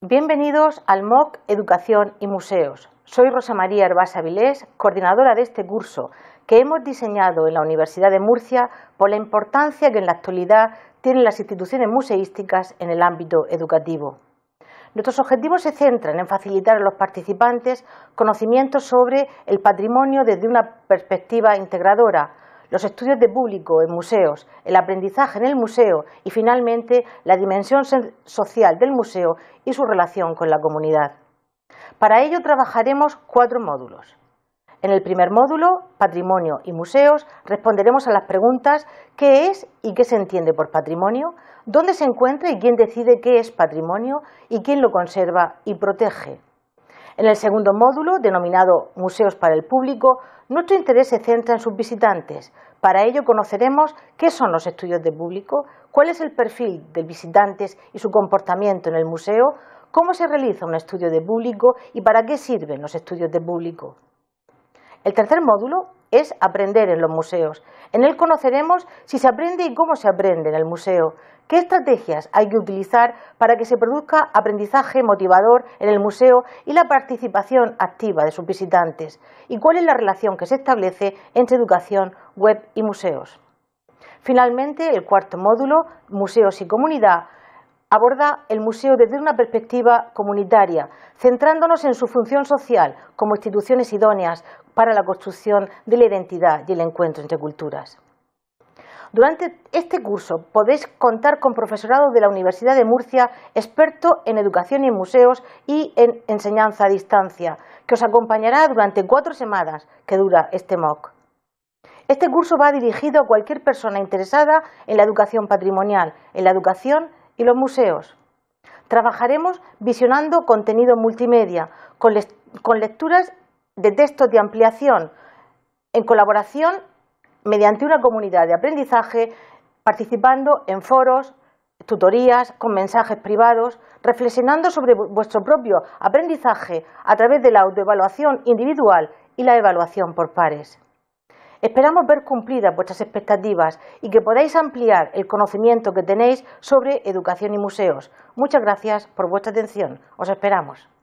Bienvenidos al MOOC Educación y Museos. Soy Rosa María Herbás Avilés, coordinadora de este curso que hemos diseñado en la Universidad de Murcia por la importancia que en la actualidad tienen las instituciones museísticas en el ámbito educativo. Nuestros objetivos se centran en facilitar a los participantes conocimientos sobre el patrimonio desde una perspectiva integradora, los estudios de público en museos, el aprendizaje en el museo y finalmente la dimensión social del museo y su relación con la comunidad. Para ello trabajaremos cuatro módulos. En el primer módulo, Patrimonio y Museos, responderemos a las preguntas ¿qué es y qué se entiende por patrimonio? ¿Dónde se encuentra y quién decide qué es patrimonio y quién lo conserva y protege? En el segundo módulo, denominado Museos para el Público, nuestro interés se centra en sus visitantes. Para ello conoceremos qué son los estudios de público, cuál es el perfil de visitantes y su comportamiento en el museo, cómo se realiza un estudio de público y para qué sirven los estudios de público. El tercer módulo es Aprender en los museos. En él conoceremos si se aprende y cómo se aprende en el museo, ¿Qué estrategias hay que utilizar para que se produzca aprendizaje motivador en el museo y la participación activa de sus visitantes? ¿Y cuál es la relación que se establece entre educación, web y museos? Finalmente, el cuarto módulo, Museos y Comunidad, aborda el museo desde una perspectiva comunitaria, centrándonos en su función social como instituciones idóneas para la construcción de la identidad y el encuentro entre culturas. Durante este curso podéis contar con profesorado de la Universidad de Murcia, experto en educación y museos y en enseñanza a distancia, que os acompañará durante cuatro semanas que dura este MOOC. Este curso va dirigido a cualquier persona interesada en la educación patrimonial, en la educación y los museos. Trabajaremos visionando contenido multimedia, con, lecturas de textos de ampliación, en colaboración mediante una comunidad de aprendizaje, participando en foros, tutorías, con mensajes privados, reflexionando sobre vuestro propio aprendizaje a través de la autoevaluación individual y la evaluación por pares. Esperamos ver cumplidas vuestras expectativas y que podáis ampliar el conocimiento que tenéis sobre educación y museos. Muchas gracias por vuestra atención. Os esperamos.